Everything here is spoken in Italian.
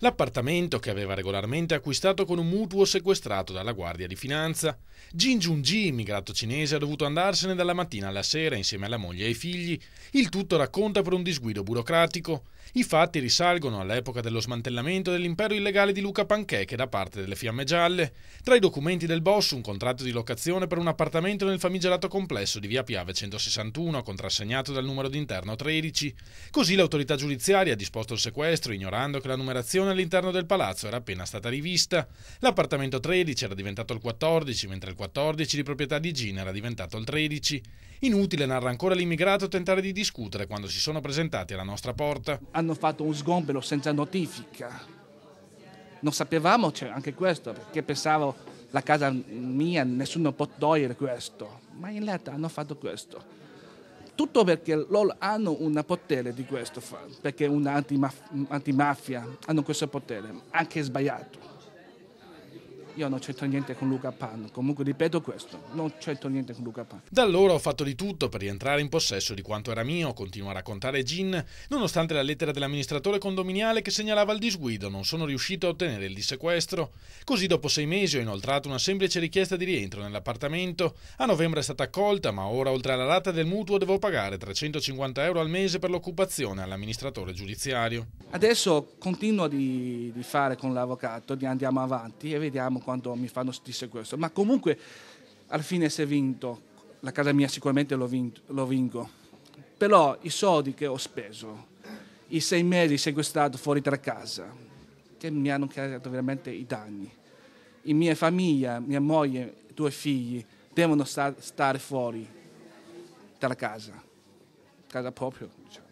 L'appartamento che aveva regolarmente acquistato con un mutuo sequestrato dalla Guardia di Finanza. Jin Jun-ji, immigrato cinese, ha dovuto andarsene dalla mattina alla sera insieme alla moglie e ai figli. Il tutto racconta per un disguido burocratico. I fatti risalgono all'epoca dello smantellamento dell'impero illegale di Luca Pancheche da parte delle Fiamme Gialle. Tra i documenti del boss un contratto di locazione per un appartamento nel famigerato complesso di via Piave 161, contrassegnato dal numero d'interno 13. Così l'autorità giudiziaria ha disposto il sequestro, ignorando che la numerazione situazione all'interno del palazzo era appena stata rivista. L'appartamento 13 era diventato il 14, mentre il 14 di proprietà di Gina era diventato il 13. Inutile, narra ancora l'immigrato, tentare di discutere quando si sono presentati alla nostra porta. Hanno fatto un sgombero senza notifica. Non sapevamo anche questo, perché pensavo la casa mia, nessuno può togliere questo. Ma in realtà hanno fatto questo. Tutto perché loro hanno un potere di questo, perché è un'antimafia, hanno questo potere, anche sbagliato io non c'entro niente con Luca Pan. Comunque ripeto questo, non c'entro niente con Luca Pan. Da allora ho fatto di tutto per rientrare in possesso di quanto era mio, continua a raccontare Gin, nonostante la lettera dell'amministratore condominiale che segnalava il disguido, non sono riuscito a ottenere il dissequestro. Così dopo sei mesi ho inoltrato una semplice richiesta di rientro nell'appartamento. A novembre è stata accolta, ma ora oltre alla rata del mutuo devo pagare 350 euro al mese per l'occupazione all'amministratore giudiziario. Adesso continuo di, di fare con l'avvocato, andiamo avanti e vediamo quando mi fanno di sequestro. Ma comunque alla fine si è vinto, la casa mia sicuramente lo, vinto, lo vinco, però i soldi che ho speso, i sei mesi sequestrato fuori da casa, che mi hanno creato veramente i danni. In mia famiglia, mia moglie, due figli devono star, stare fuori dalla casa, casa proprio. Diciamo.